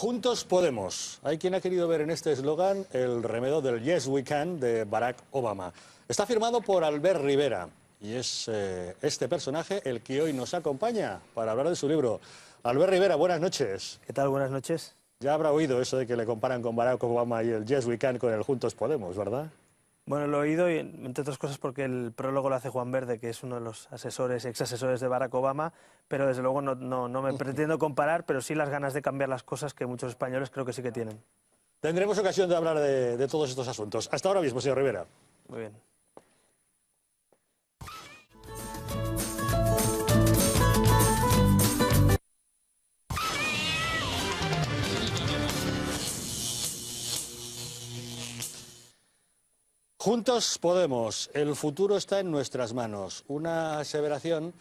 Juntos podemos. Hay quien ha querido ver en este eslogan el remedo del Yes We Can de Barack Obama. Está firmado por Albert Rivera y es eh, este personaje el que hoy nos acompaña para hablar de su libro. Albert Rivera, buenas noches. ¿Qué tal? Buenas noches. Ya habrá oído eso de que le comparan con Barack Obama y el Yes We Can con el Juntos Podemos, ¿verdad? Bueno, lo he oído, y, entre otras cosas, porque el prólogo lo hace Juan Verde, que es uno de los asesores, ex asesores de Barack Obama, pero desde luego no, me pretendo comparar, pero sí las ganas de cambiar las cosas que muchos españoles creo que sí que tienen. Tendremos ocasión de hablar de, de todos estos asuntos. Hasta ahora mismo, señor Rivera. Muy bien. Juntos podemos, el futuro está en nuestras manos. Una aseveración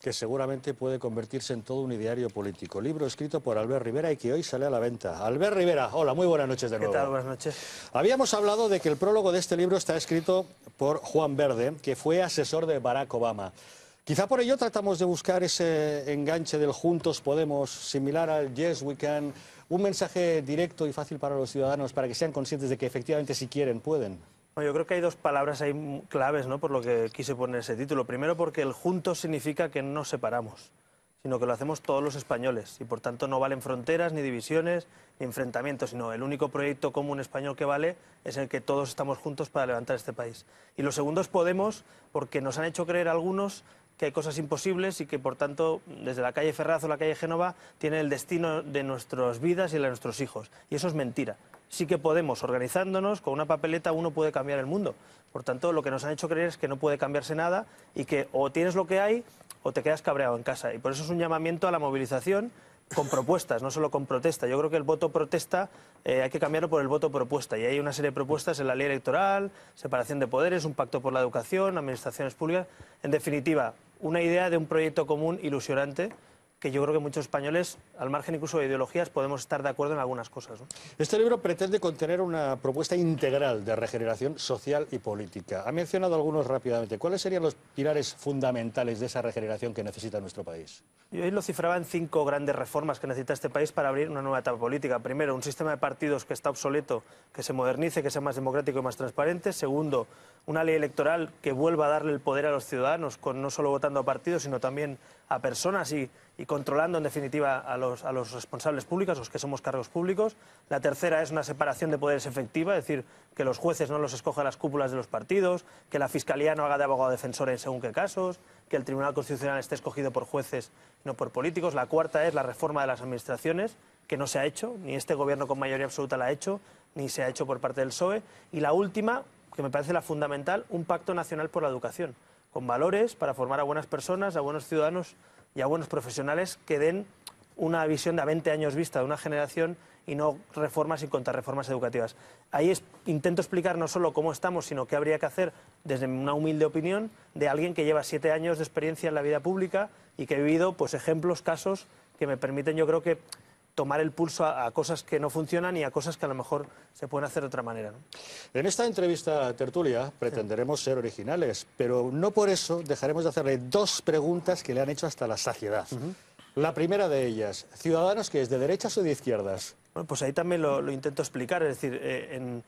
que seguramente puede convertirse en todo un ideario político. Libro escrito por Albert Rivera y que hoy sale a la venta. Albert Rivera, hola, muy buenas noches de nuevo. ¿Qué tal? Buenas noches. Habíamos hablado de que el prólogo de este libro está escrito por Juan Verde, que fue asesor de Barack Obama. Quizá por ello tratamos de buscar ese enganche del Juntos Podemos, similar al Yes We Can, un mensaje directo y fácil para los ciudadanos, para que sean conscientes de que efectivamente si quieren, pueden. Yo creo que hay dos palabras claves, ¿no? Por lo que quise poner ese título. Primero, porque el junto significa que no nos separamos, sino que lo hacemos todos los españoles. Y por tanto no valen fronteras, ni divisiones, ni enfrentamientos, sino el único proyecto común español que vale es el que todos estamos juntos para levantar este país. Y lo segundo es Podemos, porque nos han hecho creer algunos que hay cosas imposibles y que, por tanto, desde la calle Ferraz o la calle Génova, tiene el destino de nuestras vidas y de nuestros hijos. Y eso es mentira sí que podemos, organizándonos, con una papeleta uno puede cambiar el mundo. Por tanto, lo que nos han hecho creer es que no puede cambiarse nada y que o tienes lo que hay o te quedas cabreado en casa. Y por eso es un llamamiento a la movilización con propuestas, no solo con protesta. Yo creo que el voto protesta eh, hay que cambiarlo por el voto propuesta. Y hay una serie de propuestas en la ley electoral, separación de poderes, un pacto por la educación, administraciones públicas. En definitiva, una idea de un proyecto común ilusionante que yo creo que muchos españoles, al margen incluso de ideologías, podemos estar de acuerdo en algunas cosas. Este libro pretende contener una propuesta integral de regeneración social y política. Ha mencionado algunos rápidamente. ¿Cuáles serían los pilares fundamentales de esa regeneración que necesita nuestro país? Yo hoy lo cifraba en cinco grandes reformas que necesita este país para abrir una nueva etapa política. Primero, un sistema de partidos que está obsoleto, que se modernice, que sea más democrático y más transparente. Segundo, una ley electoral que vuelva a darle el poder a los ciudadanos, con no solo votando a partidos, sino también a personas y y controlando en definitiva a los, responsables públicos, los que somos cargos públicos. La tercera es una separación de poderes efectiva, es decir, que los jueces no los escojan las cúpulas de los partidos, que la Fiscalía no haga de abogado defensor en según qué casos, que el Tribunal Constitucional esté escogido por jueces, no por políticos. La cuarta es la reforma de las administraciones, que no se ha hecho, ni este gobierno con mayoría absoluta la ha hecho, ni se ha hecho por parte del PSOE. Y la última, que me parece la fundamental, un pacto nacional por la educación, con valores para formar a buenas personas, a buenos ciudadanos y a buenos profesionales que den una visión de a 20 años vista de una generación y no reformas y contrarreformas educativas. Ahí es, intento explicar no solo cómo estamos, sino qué habría que hacer desde una humilde opinión de alguien que lleva siete años de experiencia en la vida pública y que ha vivido pues, ejemplos, casos que me permiten yo creo que tomar el pulso a, cosas que no funcionan y a cosas que a lo mejor se pueden hacer de otra manera. En esta entrevista tertulia pretenderemos ser originales, pero no por eso dejaremos de hacerle dos preguntas que le han hecho hasta la saciedad. La primera de ellas, ¿ciudadanos que es de derechas o de izquierdas? pues ahí también lo, intento explicar, es decir, eh, en,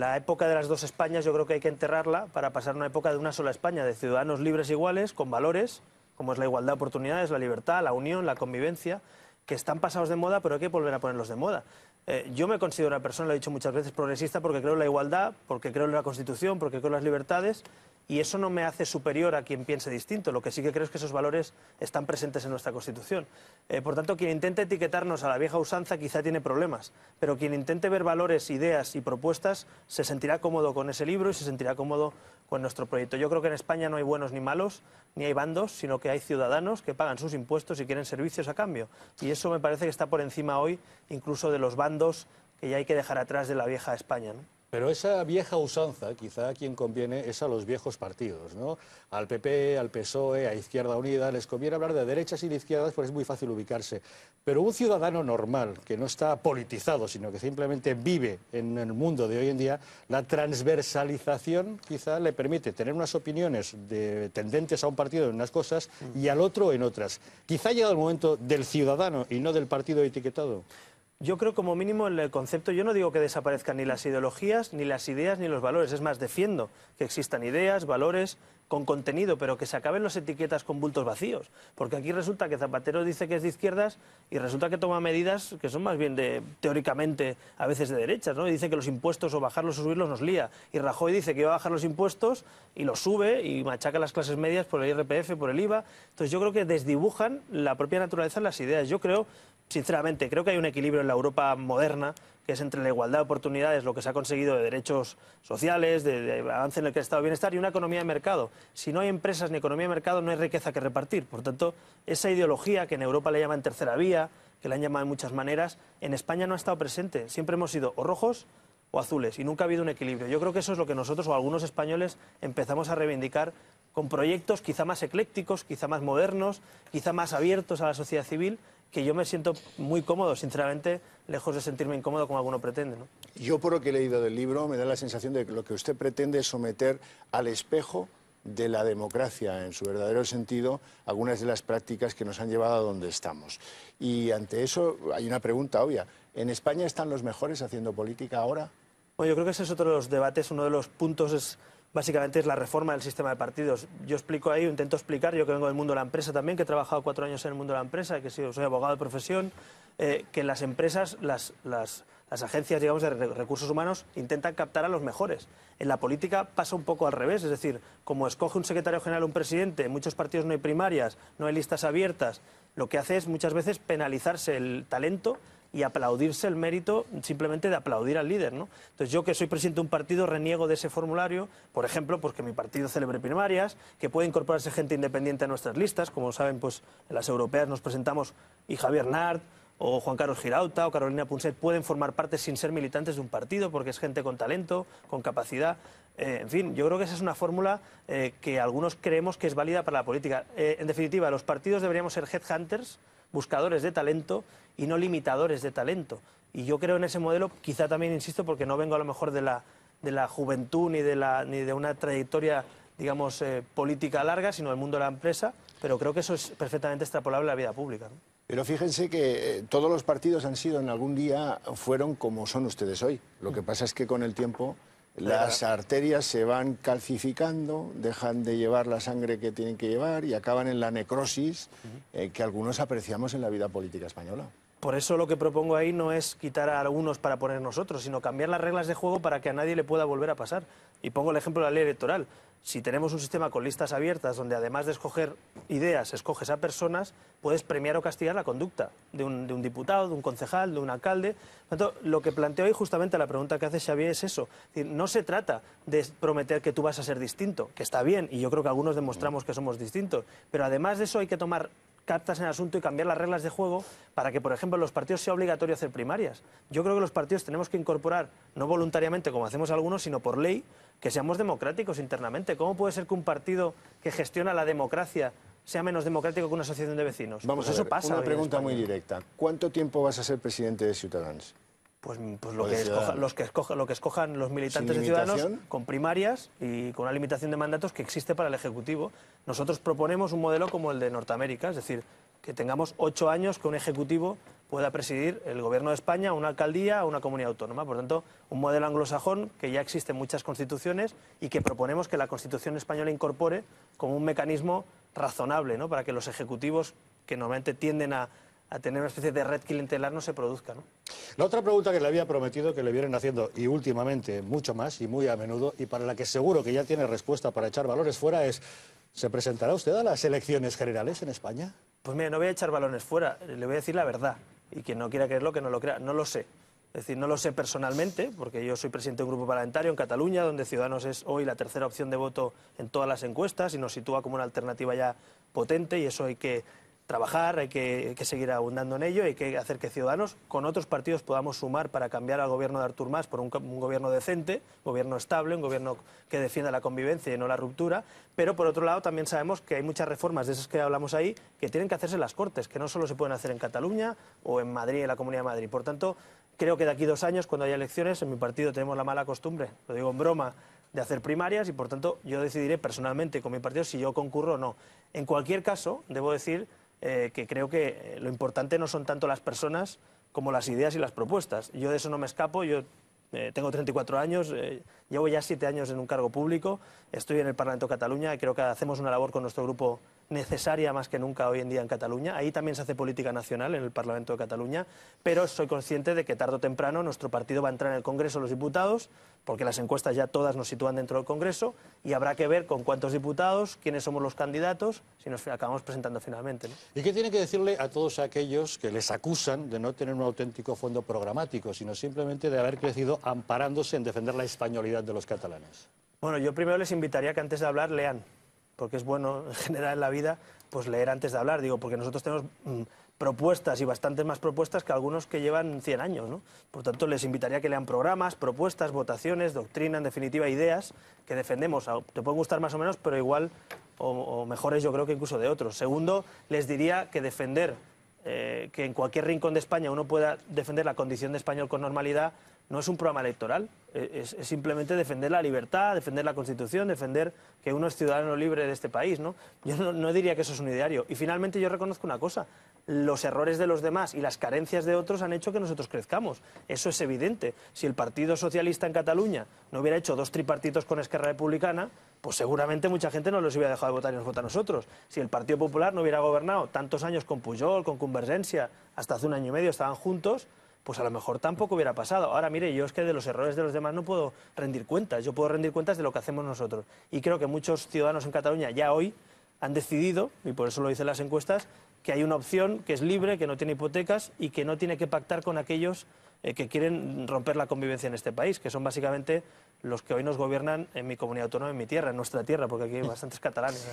la época de las dos Españas yo creo que hay que enterrarla para pasar a una época de una sola España, de ciudadanos libres e iguales, con valores, como es la igualdad de oportunidades, la libertad, la unión, la convivencia que están pasados de moda, pero hay que volver a ponerlos de moda. Eh, yo me considero una persona, lo he dicho muchas veces, progresista porque creo en la igualdad, porque creo en la Constitución, porque creo en las libertades y eso no me hace superior a quien piense distinto. Lo que sí que creo es que esos valores están presentes en nuestra Constitución. Eh, por tanto, quien intente etiquetarnos a la vieja usanza quizá tiene problemas, pero quien intente ver valores, ideas y propuestas se sentirá cómodo con ese libro y se sentirá cómodo con nuestro proyecto. Yo creo que en España no hay buenos ni malos, ni hay bandos, sino que hay ciudadanos que pagan sus impuestos y quieren servicios a cambio. Y eso me parece que está por encima hoy incluso de los bandos que ya hay que dejar atrás de la vieja España. Pero esa vieja usanza, quizá a quien conviene es a los viejos partidos, ¿no? Al PP, al PSOE, a Izquierda Unida, les conviene hablar de derechas y de izquierdas porque es muy fácil ubicarse. Pero un ciudadano normal, que no está politizado, sino que simplemente vive en el mundo de hoy en día, la transversalización quizá le permite tener unas opiniones de, tendentes a un partido en unas cosas y al otro en otras. Quizá ha llegado el momento del ciudadano y no del partido etiquetado. Yo creo como mínimo el concepto, yo no digo que desaparezcan ni las ideologías, ni las ideas, ni los valores. Es más, defiendo que existan ideas, valores con contenido, pero que se acaben las etiquetas con bultos vacíos. Porque aquí resulta que Zapatero dice que es de izquierdas y resulta que toma medidas que son más bien de, teóricamente, a veces de derechas, ¿no? Y dice que los impuestos o bajarlos o subirlos nos lía. Y Rajoy dice que va a bajar los impuestos y los sube y machaca las clases medias por el IRPF, por el IVA. Entonces yo creo que desdibujan la propia naturaleza en las ideas. Yo creo sinceramente, creo que hay un equilibrio en la Europa moderna que es entre la igualdad de oportunidades, lo que se ha conseguido de derechos sociales, de, avance en el que de estado bienestar y una economía de mercado. Si no hay empresas ni economía de mercado, no hay riqueza que repartir. Por tanto, esa ideología que en Europa le llaman tercera vía, que la han llamado de muchas maneras, en España no ha estado presente. Siempre hemos sido o rojos o azules y nunca ha habido un equilibrio. Yo creo que eso es lo que nosotros o algunos españoles empezamos a reivindicar con proyectos quizá más eclécticos, quizá más modernos, quizá más abiertos a la sociedad civil, que yo me siento muy cómodo, sinceramente, lejos de sentirme incómodo como alguno pretende. ¿no? Yo por lo que he leído del libro me da la sensación de que lo que usted pretende es someter al espejo de la democracia, en su verdadero sentido, algunas de las prácticas que nos han llevado a donde estamos. Y ante eso hay una pregunta obvia. ¿En España están los mejores haciendo política ahora? Bueno, yo creo que ese es otro de los debates, uno de los puntos es básicamente es la reforma del sistema de partidos. Yo explico ahí, intento explicar, yo que vengo del mundo de la empresa también, que he trabajado cuatro años en el mundo de la empresa, que soy abogado de profesión, eh, que las empresas, las, agencias digamos, de recursos humanos intentan captar a los mejores. En la política pasa un poco al revés, es decir, como escoge un secretario general un presidente, en muchos partidos no hay primarias, no hay listas abiertas, lo que hace es muchas veces penalizarse el talento y aplaudirse el mérito simplemente de aplaudir al líder. ¿no? Entonces yo que soy presidente de un partido reniego de ese formulario, por ejemplo, porque pues mi partido celebre primarias, que puede incorporarse gente independiente a nuestras listas, como saben, pues en las europeas nos presentamos y Javier Nart, o Juan Carlos Girauta o Carolina Punset pueden formar parte sin ser militantes de un partido porque es gente con talento, con capacidad. Eh, en fin, yo creo que esa es una fórmula eh, que algunos creemos que es válida para la política. Eh, en definitiva, los partidos deberíamos ser headhunters, buscadores de talento y no limitadores de talento. Y yo creo en ese modelo, quizá también insisto, porque no vengo a lo mejor de la, de la juventud ni de, la, ni de una trayectoria, digamos, eh, política larga, sino del mundo de la empresa, pero creo que eso es perfectamente extrapolable a la vida pública. Pero fíjense que eh, todos los partidos han sido en algún día, fueron como son ustedes hoy. Lo que pasa es que con el tiempo las arterias se van calcificando, dejan de llevar la sangre que tienen que llevar y acaban en la necrosis eh, que algunos apreciamos en la vida política española. Por eso lo que propongo ahí no es quitar a algunos para poner nosotros, sino cambiar las reglas de juego para que a nadie le pueda volver a pasar. Y pongo el ejemplo de la ley electoral. Si tenemos un sistema con listas abiertas donde además de escoger ideas, escoges a personas, puedes premiar o castigar la conducta de un, diputado, de un concejal, de un alcalde. lo que planteo ahí justamente la pregunta que hace Xavier es eso. no se trata de prometer que tú vas a ser distinto, que está bien, y yo creo que algunos demostramos que somos distintos, pero además de eso hay que tomar cartas en el asunto y cambiar las reglas de juego para que, por ejemplo, en los partidos sea obligatorio hacer primarias. Yo creo que los partidos tenemos que incorporar, no voluntariamente como hacemos algunos, sino por ley, que seamos democráticos internamente. ¿Cómo puede ser que un partido que gestiona la democracia sea menos democrático que una asociación de vecinos? Vamos pues a eso pasa. Una pregunta muy directa. ¿Cuánto tiempo vas a ser presidente de Ciudadanos? Pues, pues, lo, que los que lo que escojan los militantes de ciudadanos con primarias y con una limitación de mandatos que existe para el Ejecutivo. Nosotros proponemos un modelo como el de Norteamérica, es decir, que tengamos ocho años que un Ejecutivo pueda presidir el Gobierno de España, una alcaldía o una comunidad autónoma. Por tanto, un modelo anglosajón que ya existe en muchas constituciones y que proponemos que la Constitución española incorpore como un mecanismo razonable ¿no? para que los ejecutivos que normalmente tienden a a tener una especie de red clientelar no se produzca. La otra pregunta que le había prometido que le vienen haciendo, y últimamente mucho más y muy a menudo, y para la que seguro que ya tiene respuesta para echar valores fuera, es, ¿se presentará usted a las elecciones generales en España? Pues mira, no voy a echar balones fuera, le voy a decir la verdad. Y quien no quiera creerlo, que no lo crea, no lo sé. Es decir, no lo sé personalmente, porque yo soy presidente de un grupo parlamentario en Cataluña, donde Ciudadanos es hoy la tercera opción de voto en todas las encuestas y nos sitúa como una alternativa ya potente y eso hay que trabajar, hay que, seguir abundando en ello, hay que hacer que ciudadanos con otros partidos podamos sumar para cambiar al gobierno de Artur Mas por un, gobierno decente, gobierno estable, un gobierno que defienda la convivencia y no la ruptura. Pero por otro lado también sabemos que hay muchas reformas de esas que hablamos ahí que tienen que hacerse en las Cortes, que no solo se pueden hacer en Cataluña o en Madrid, en la Comunidad de Madrid. Por tanto, creo que de aquí dos años, cuando haya elecciones, en mi partido tenemos la mala costumbre, lo digo en broma, de hacer primarias y por tanto yo decidiré personalmente con mi partido si yo concurro o no. En cualquier caso, debo decir eh, que creo que eh, lo importante no son tanto las personas como las ideas y las propuestas. Yo de eso no me escapo, yo eh, tengo 34 años, llevo ya 7 años en un cargo público, estoy en el Parlamento de Cataluña y creo que hacemos una labor con nuestro grupo necesaria más que nunca hoy en día en Cataluña. Ahí también se hace política nacional en el Parlamento de Cataluña, pero soy consciente de que tarde o temprano nuestro partido va a entrar en el Congreso los Diputados, porque las encuestas ya todas nos sitúan dentro del Congreso, y habrá que ver con cuántos diputados, quiénes somos los candidatos, si nos acabamos presentando finalmente. ¿Y qué tiene que decirle a todos aquellos que les acusan de no tener un auténtico fondo programático, sino simplemente de haber crecido amparándose en defender la españolidad de los catalanes? Bueno, yo primero les invitaría que antes de hablar lean porque es bueno en general en la vida, pues leer antes de hablar, digo, porque nosotros tenemos mm, propuestas y bastantes más propuestas que algunos que llevan 100 años, ¿no? Por tanto, les invitaría a que lean programas, propuestas, votaciones, doctrina, en definitiva, ideas que defendemos. Te pueden gustar más o menos, pero igual o, mejores yo creo que incluso de otros. Segundo, les diría que defender eh, que en cualquier rincón de España uno pueda defender la condición de español con normalidad no es un programa electoral, e, es, simplemente defender la libertad, defender la Constitución, defender que uno es ciudadano libre de este país, ¿no? Yo no, diría que eso es un ideario. Y finalmente yo reconozco una cosa, los errores de los demás y las carencias de otros han hecho que nosotros crezcamos. Eso es evidente. Si el Partido Socialista en Cataluña no hubiera hecho dos tripartitos con Esquerra Republicana, pues seguramente mucha gente no los hubiera dejado de votar y nos vota a nosotros. Si el Partido Popular no hubiera gobernado tantos años con Pujol, con Convergencia, hasta hace un año y medio estaban juntos, pues a lo mejor tampoco hubiera pasado. Ahora, mire, yo es que de los errores de los demás no puedo rendir cuentas, yo puedo rendir cuentas de lo que hacemos nosotros. Y creo que muchos ciudadanos en Cataluña ya hoy han decidido, y por eso lo dicen las encuestas, que hay una opción que es libre, que no tiene hipotecas y que no tiene que pactar con aquellos eh, que quieren romper la convivencia en este país, que son básicamente los que hoy nos gobiernan en mi comunidad autónoma, en mi tierra, en nuestra tierra, porque aquí hay bastantes catalanes.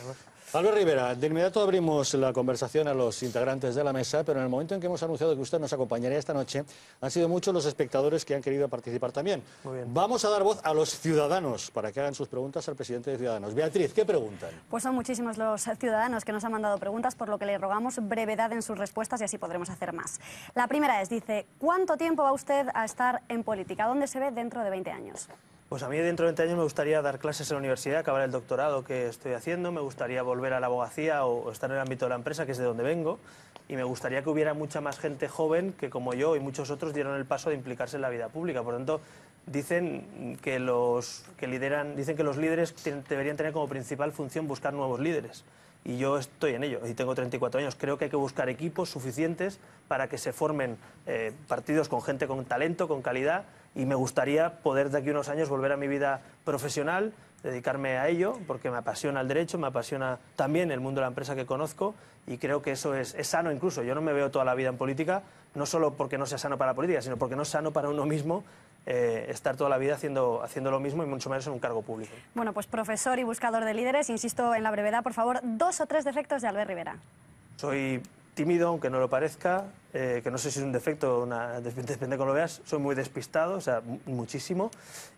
Álvaro Rivera, de inmediato abrimos la conversación a los integrantes de la mesa, pero en el momento en que hemos anunciado que usted nos acompañaría esta noche, han sido muchos los espectadores que han querido participar también. Muy bien. Vamos a dar voz a los ciudadanos para que hagan sus preguntas al presidente de Ciudadanos. Beatriz, ¿qué preguntan? Pues son muchísimos los ciudadanos que nos han mandado preguntas, por lo que le rogamos brevedad en sus respuestas y así podremos hacer más. La primera es, dice, ¿cuánto tiempo va usted a estar en política? ¿Dónde se ve dentro de 20 años? Pues a mí dentro de 20 años me gustaría dar clases en la universidad, acabar el doctorado que estoy haciendo, me gustaría volver a la abogacía o estar en el ámbito de la empresa, que es de donde vengo, y me gustaría que hubiera mucha más gente joven que como yo y muchos otros dieron el paso de implicarse en la vida pública. Por lo tanto, dicen que los que dicen que los líderes deberían tener como principal función buscar nuevos líderes. Y yo estoy en ello, y tengo 34 años. Creo que hay que buscar equipos suficientes para que se formen eh, partidos con gente con talento, con calidad, y me gustaría poder de aquí unos años volver a mi vida profesional, dedicarme a ello, porque me apasiona el derecho, me apasiona también el mundo de la empresa que conozco y creo que eso es, sano incluso. Yo no me veo toda la vida en política, no solo porque no sea sano para la política, sino porque no es sano para uno mismo eh, estar toda la vida haciendo, haciendo lo mismo y mucho menos en un cargo público. Bueno, pues profesor y buscador de líderes, insisto en la brevedad, por favor, dos o tres defectos de Albert Rivera. Soy tímido, aunque no lo parezca, eh, que no sé si es un defecto, una, depende cómo lo veas, soy muy despistado, o sea, muchísimo.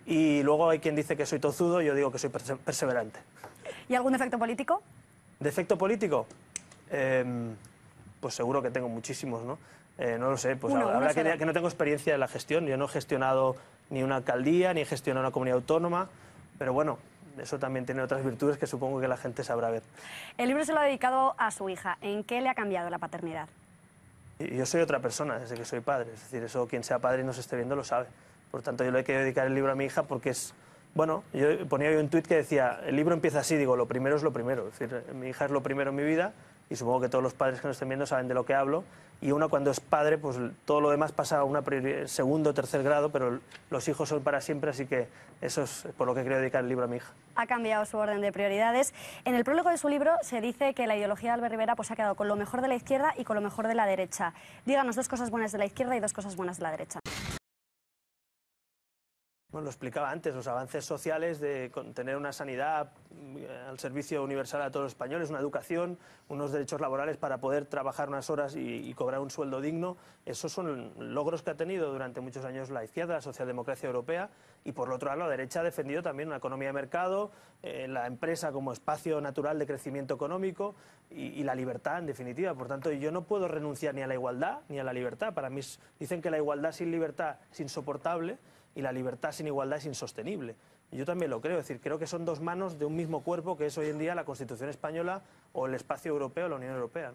Y luego hay quien dice que soy tozudo, yo digo que soy perseverante. ¿Y algún defecto político? ¿Defecto político? Em, pues seguro que tengo muchísimos, ¿no? Eh, no lo sé, pues uno, habrá que, que no tengo experiencia en la gestión, yo no he gestionado ni una alcaldía, ni he gestionado una comunidad autónoma, pero bueno, eso también tiene otras virtudes que supongo que la gente sabrá ver. El libro se lo ha dedicado a su hija. ¿En qué le ha cambiado la paternidad? Yo soy otra persona desde que soy padre. Es decir, eso quien sea padre y nos esté viendo lo sabe. Por tanto, yo le he querido dedicar el libro a mi hija porque es... Bueno, yo ponía yo un tuit que decía, el libro empieza así, digo, lo primero es lo primero. Es decir, mi hija es lo primero en mi vida y supongo que todos los padres que nos estén viendo saben de lo que hablo y uno cuando es padre, pues todo lo demás pasa a un segundo o tercer grado, pero los hijos son para siempre, así que eso es por lo que quiero dedicar el libro a mi hija. Ha cambiado su orden de prioridades. En el prólogo de su libro se dice que la ideología de Albert Rivera pues, ha quedado con lo mejor de la izquierda y con lo mejor de la derecha. Díganos dos cosas buenas de la izquierda y dos cosas buenas de la derecha. Bueno, lo explicaba antes, los avances sociales de tener una sanidad mm, eh, al servicio universal a todos los españoles, una educación, unos derechos laborales para poder trabajar unas horas y, cobrar un sueldo digno, esos son logros que ha tenido durante muchos años la izquierda, la socialdemocracia europea, y por otro lado la derecha ha defendido también una economía de mercado, eh, la empresa como espacio natural de crecimiento económico y, la libertad en definitiva. Por tanto, yo no puedo renunciar ni a la igualdad ni a la libertad. Para mí dicen que la igualdad sin libertad es insoportable y la libertad sin igualdad es insostenible. yo también lo creo, decir, creo que son dos manos de un mismo cuerpo que es hoy en día la Constitución española o el espacio europeo, la Unión Europea.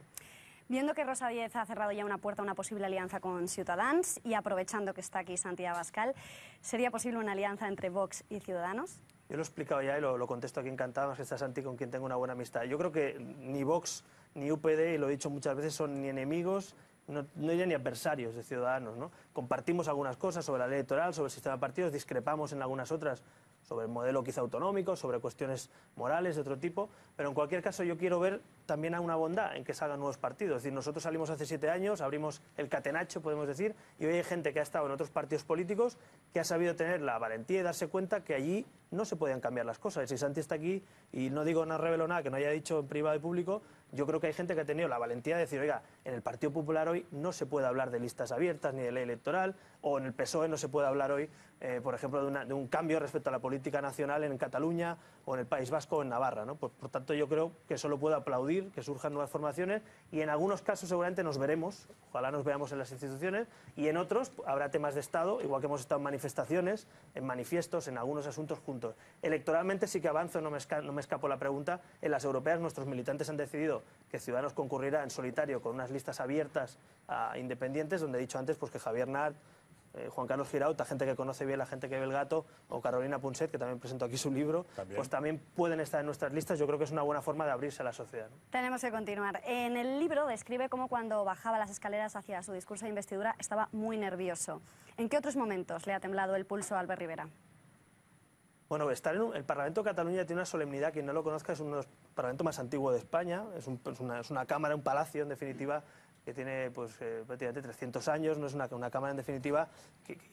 Viendo que Rosa Diez ha cerrado ya una puerta a una posible alianza con Ciudadanos y aprovechando que está aquí Santiago Abascal, ¿sería posible una alianza entre Vox y Ciudadanos? Yo lo he explicado ya y lo, contesto aquí encantado, más que está Santi con quien tengo una buena amistad. Yo creo que ni Vox ni UPD, y lo he dicho muchas veces, son ni enemigos no, hay ni adversarios de Ciudadanos, ¿no? Compartimos algunas cosas sobre la ley electoral, sobre el sistema de partidos, discrepamos en algunas otras sobre el modelo quizá autonómico, sobre cuestiones morales de otro tipo, pero en cualquier caso yo quiero ver también a una bondad en que salgan nuevos partidos. Es decir, nosotros salimos hace siete años, abrimos el catenacho, podemos decir, y hoy hay gente que ha estado en otros partidos políticos que ha sabido tener la valentía de darse cuenta que allí no se podían cambiar las cosas. Si Santi está aquí y no digo, nada revelo nada que no haya dicho en privado y público, yo creo que hay gente que ha tenido la valentía de decir, oiga, en el Partido Popular hoy no se puede hablar de listas abiertas ni de ley electoral, o en el PSOE no se puede hablar hoy, eh, por ejemplo, de, de un cambio respecto a la política nacional en Cataluña o en el País Vasco o en Navarra. Por, tanto, yo creo que solo puedo aplaudir que surjan nuevas formaciones y en algunos casos seguramente nos veremos, ojalá nos veamos en las instituciones, y en otros habrá temas de Estado, igual que hemos estado en manifestaciones, en manifiestos, en algunos asuntos juntos. Electoralmente sí que avanzo, no me, escapo la pregunta. En las europeas nuestros militantes han decidido que Ciudadanos concurrirá en solitario con unas listas abiertas a independientes, donde he dicho antes pues, que Javier Nart eh, Juan Carlos la gente que conoce bien la gente que ve el gato, o Carolina Punset, que también presentó aquí su libro, pues también pueden estar en nuestras listas. Yo creo que es una buena forma de abrirse a la sociedad. Tenemos que continuar. En el libro describe cómo cuando bajaba las escaleras hacia su discurso de investidura estaba muy nervioso. ¿En qué otros momentos le ha temblado el pulso a Albert Rivera? Bueno, estar en el Parlamento de Cataluña tiene una solemnidad, quien no lo conozca es uno de los parlamentos más antiguos de España, es, una, es una cámara, un palacio en definitiva que tiene pues, eh, prácticamente 300 años, no es una, una cámara en definitiva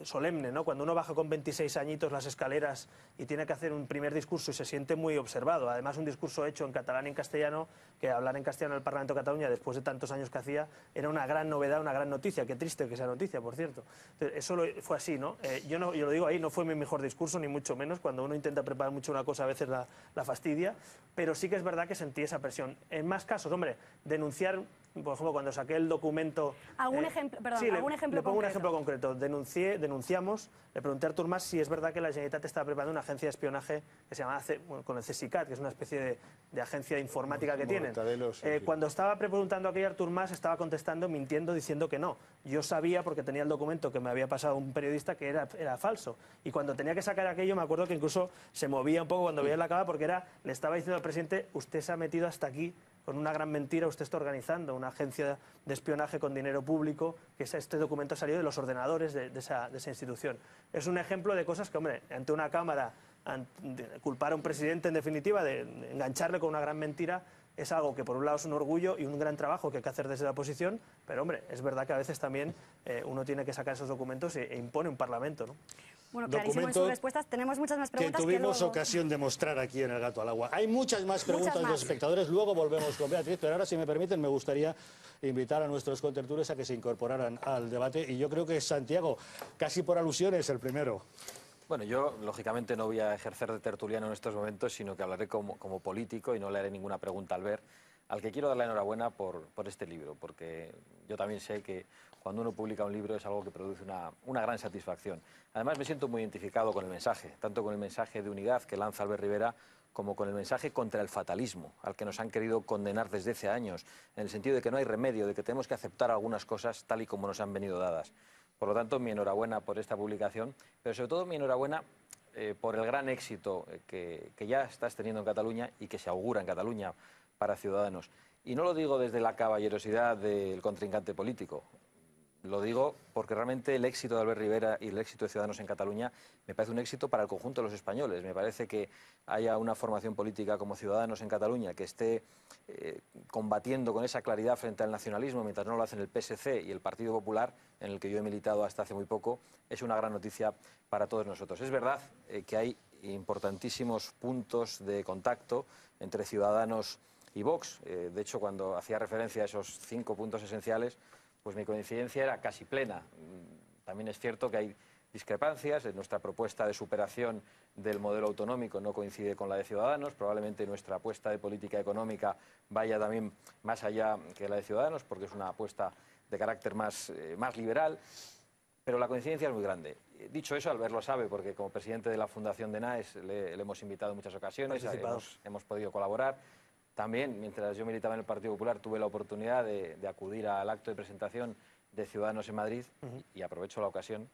solemne, ¿no? Cuando uno baja con 26 añitos las escaleras y tiene que hacer un primer discurso y se siente muy observado, además un discurso hecho en catalán y en castellano, que hablar en castellano en el Parlamento de Cataluña después de tantos años que hacía, era una gran novedad, una gran noticia, qué triste que sea noticia, por cierto. eso fue así, ¿no? Eh, yo ¿no? Yo lo digo ahí, no fue mi mejor discurso, ni mucho menos, cuando uno intenta preparar mucho una cosa a veces la, la fastidia, pero sí que es verdad que sentí esa presión. En más casos, hombre, denunciar por pues, ejemplo, cuando saqué el documento... ¿Algún eh, ejemplo? Perdón, le, pongo un ejemplo concreto. Denuncié, denunciamos, le pregunté a Artur Mas si es verdad que la Generalitat estaba preparando una agencia de espionaje que se llamaba con el CSICAT, que es una especie de, de agencia informática que tienen. Eh, cuando estaba preguntando aquello, Artur Mas estaba contestando, mintiendo, diciendo que no. Yo sabía, porque tenía el documento que me había pasado un periodista, que era, era falso. Y cuando tenía que sacar aquello, me acuerdo que incluso se movía un poco cuando veía la cava, porque era, le estaba diciendo al presidente, usted se ha metido hasta aquí con una gran mentira usted está organizando una agencia de espionaje con dinero público, que este documento salió de los ordenadores de, esa, institución. Es un ejemplo de cosas que, hombre, ante una Cámara, culpar a un presidente en definitiva de engancharle con una gran mentira, es algo que por un lado es un orgullo y un gran trabajo que hay que hacer desde la oposición, pero hombre, es verdad que a veces también eh, uno tiene que sacar esos documentos e, e impone un parlamento. ¿no? Bueno, clarísimo en sus respuestas. Tenemos muchas más preguntas. Que tuvimos ocasión de mostrar aquí en El Gato al Agua. Hay muchas más preguntas de los espectadores. Luego volvemos con Beatriz. Pero ahora, si me permiten, me gustaría invitar a nuestros contertulios a que se incorporaran al debate. Y yo creo que Santiago, casi por alusiones, el primero. Bueno, yo lógicamente no voy a ejercer de tertuliano en estos momentos, sino que hablaré como, político y no le haré ninguna pregunta al ver al que quiero darle enhorabuena por, por, este libro, porque yo también sé que cuando uno publica un libro es algo que produce una, gran satisfacción. Además me siento muy identificado con el mensaje, tanto con el mensaje de unidad que lanza Albert Rivera como con el mensaje contra el fatalismo, al que nos han querido condenar desde hace años, en el sentido de que no hay remedio, de que tenemos que aceptar algunas cosas tal y como nos han venido dadas. Por lo tanto, mi enhorabuena por esta publicación, pero sobre todo mi enhorabuena eh, por el gran éxito eh, que ya estás teniendo en Cataluña y que se augura en Cataluña para Ciudadanos. Y no lo digo desde la caballerosidad del contrincante político. Lo digo porque realmente el éxito de Albert Rivera y el éxito de Ciudadanos en Cataluña me parece un éxito para el conjunto de los españoles. Me parece que haya una formación política como Ciudadanos en Cataluña que esté eh, combatiendo con esa claridad frente al nacionalismo, mientras no lo hacen el PSC y el Partido Popular, en el que yo he militado hasta hace muy poco, es una gran noticia para todos nosotros. Es verdad eh, que hay importantísimos puntos de contacto entre Ciudadanos y Vox. Eh, de hecho, cuando hacía referencia a esos cinco puntos esenciales, pues mi coincidencia era casi plena. También es cierto que hay discrepancias, nuestra propuesta de superación del modelo autonómico no coincide con la de Ciudadanos, probablemente nuestra apuesta de política económica vaya también más allá que la de Ciudadanos, porque es una apuesta de carácter más, eh, liberal, pero la coincidencia es muy grande. Dicho eso, Albert lo sabe, porque como presidente de la Fundación de NAES le, hemos invitado en muchas ocasiones, hemos podido colaborar. También, mientras yo militaba en el Partido Popular, tuve la oportunidad de, acudir al acto de presentación de Ciudadanos en Madrid y aprovecho la ocasión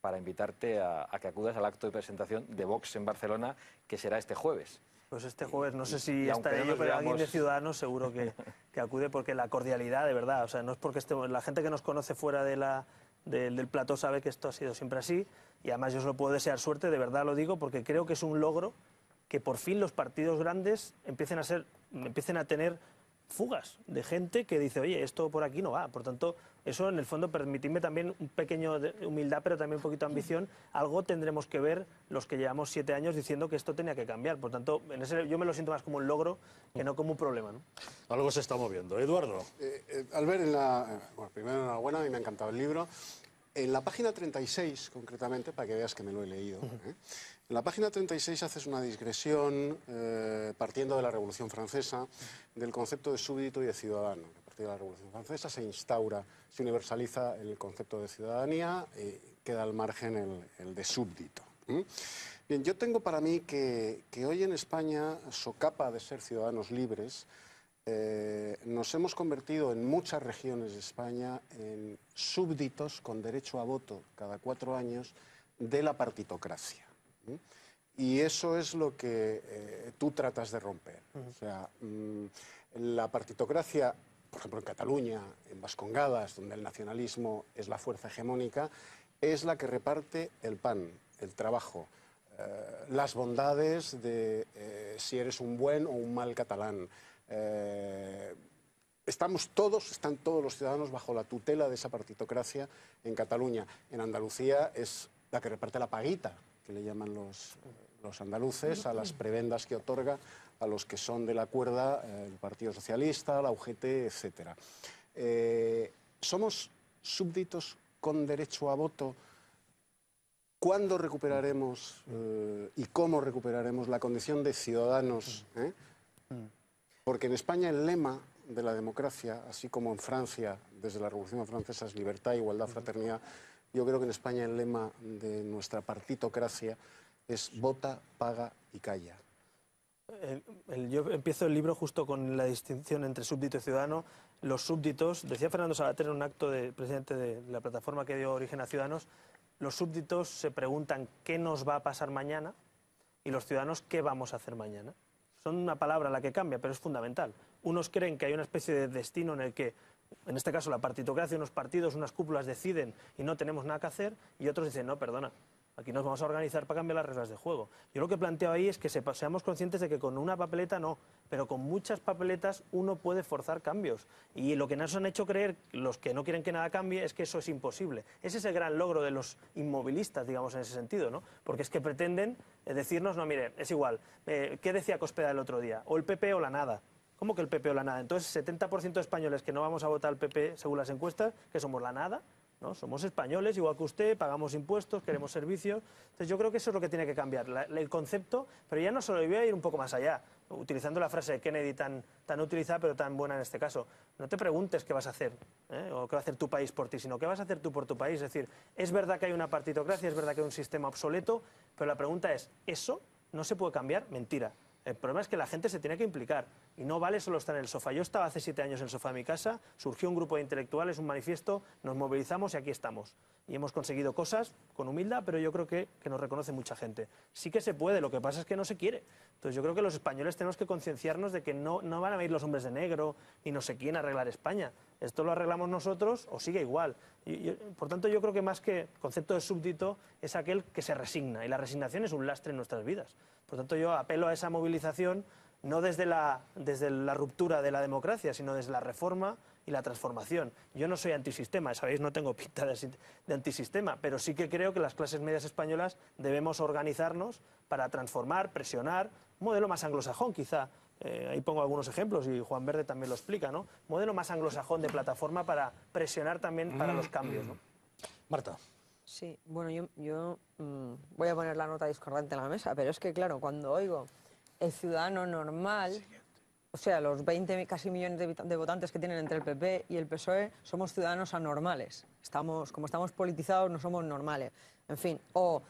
para invitarte a, que acudas al acto de presentación de Vox en Barcelona, que será este jueves. Pues este jueves, no sé si estaré yo, pero alguien de Ciudadanos seguro que, acude, porque la cordialidad, de verdad, o sea, no es porque la gente que nos conoce fuera de la, del plato sabe que esto ha sido siempre así, y además yo solo puedo desear suerte, de verdad lo digo, porque creo que es un logro que por fin los partidos grandes empiecen a ser empiecen a tener fugas de gente que dice, oye, esto por aquí no va. Por tanto, eso en el fondo, permitidme también un pequeño de humildad, pero también un poquito de ambición. Algo tendremos que ver los que llevamos siete años diciendo que esto tenía que cambiar. Por tanto, en ese, yo me lo siento más como un logro que no como un problema. Algo se está moviendo. Eduardo. Eh, eh, al ver en la, bueno, primero enhorabuena, a mí me ha encantado el libro. En la página 36, concretamente, para que veas que me lo he leído, en la página 36 haces una digresión eh, partiendo de la Revolución Francesa, del concepto de súbdito y de ciudadano. A partir de la Revolución Francesa se instaura, se universaliza el concepto de ciudadanía y eh, queda al margen el, de súbdito. Bien, yo tengo para mí que, hoy en España, socapa de ser ciudadanos libres, eh, nos hemos convertido en muchas regiones de España en súbditos con derecho a voto cada cuatro años de la partitocracia. Y eso es lo que eh, tú tratas de romper. sea, mm, la partitocracia, por ejemplo, en Cataluña, en Vascongadas, donde el nacionalismo es la fuerza hegemónica, es la que reparte el pan, el trabajo, eh, las bondades de eh, si eres un buen o un mal catalán. estamos todos, están todos los ciudadanos bajo la tutela de esa partitocracia en Cataluña. En Andalucía es la que reparte la paguita que le llaman los, eh, andaluces, a las prebendas que otorga a los que son de la cuerda, eh, el Partido Socialista, la UGT, etc. Eh, ¿Somos súbditos con derecho a voto? ¿Cuándo recuperaremos y cómo recuperaremos la condición de ciudadanos? Mm. Porque en España el lema de la democracia, así como en Francia, desde la Revolución Francesa, es libertad, igualdad, fraternidad, yo creo que en España el lema de nuestra partitocracia es vota, paga y calla. yo empiezo el libro justo con la distinción entre súbdito y ciudadano. Los súbditos, decía Fernando Sabater en un acto de presidente de la plataforma que dio origen a Ciudadanos, los súbditos se preguntan qué nos va a pasar mañana y los ciudadanos qué vamos a hacer mañana. Son una palabra la que cambia, pero es fundamental. Unos creen que hay una especie de destino en el que en este caso la partitocracia, unos partidos, unas cúpulas deciden y no tenemos nada que hacer, y otros dicen, no, perdona, aquí nos vamos a organizar para cambiar las reglas de juego. Yo lo que planteo ahí es que seamos conscientes de que con una papeleta no, pero con muchas papeletas uno puede forzar cambios. Y lo que nos han hecho creer los que no quieren que nada cambie es que eso es imposible. Ese es el gran logro de los inmovilistas, digamos, en ese sentido, ¿no? Porque es que pretenden eh, decirnos, no, mire, es igual, eh, ¿qué decía Cospeda el otro día? O el PP o la nada. ¿Cómo que el PP o la nada? Entonces, 70% de españoles que no vamos a votar al PP según las encuestas, que somos la nada, ¿no? Somos españoles, igual que usted, pagamos impuestos, queremos servicios. Entonces, yo creo que eso es lo que tiene que cambiar, el concepto, pero ya no solo voy a ir un poco más allá, utilizando la frase de Kennedy tan, tan utilizada, pero tan buena en este caso. No te preguntes qué vas a hacer, ¿eh? o qué va a hacer tu país por ti, sino qué vas a hacer tú por tu país. Es decir, es verdad que hay una partitocracia, es verdad que hay un sistema obsoleto, pero la pregunta es, ¿eso no se puede cambiar? Mentira. El problema es que la gente se tiene que implicar y no vale solo estar en el sofá. Yo estaba hace siete años en el sofá de mi casa, surgió un grupo de intelectuales, un manifiesto, nos movilizamos y aquí estamos. Y hemos conseguido cosas con humildad, pero yo creo que, nos reconoce mucha gente. Sí que se puede, lo que pasa es que no se quiere. Entonces yo creo que los españoles tenemos que concienciarnos de que no, van a venir los hombres de negro y no sé quién a arreglar España. Esto lo arreglamos nosotros o sigue igual. por tanto, yo creo que más que concepto de súbdito es aquel que se resigna. Y la resignación es un lastre en nuestras vidas. Por tanto, yo apelo a esa movilización no desde la, desde la ruptura de la democracia, sino desde la reforma y la transformación. Yo no soy antisistema, sabéis, no tengo pinta de, antisistema, pero sí que creo que las clases medias españolas debemos organizarnos para transformar, presionar, modelo más anglosajón quizá. Eh, ahí pongo algunos ejemplos y Juan Verde también lo explica, ¿no? Modelo más anglosajón de plataforma para presionar también para mm. los cambios, Marta. Sí, bueno, yo, yo mm, voy a poner la nota discordante en la mesa, pero es que claro, cuando oigo el ciudadano normal, o sea, los 20 casi millones de, de, votantes que tienen entre el PP y el PSOE, somos ciudadanos anormales. Estamos, como estamos politizados, no somos normales en fin, o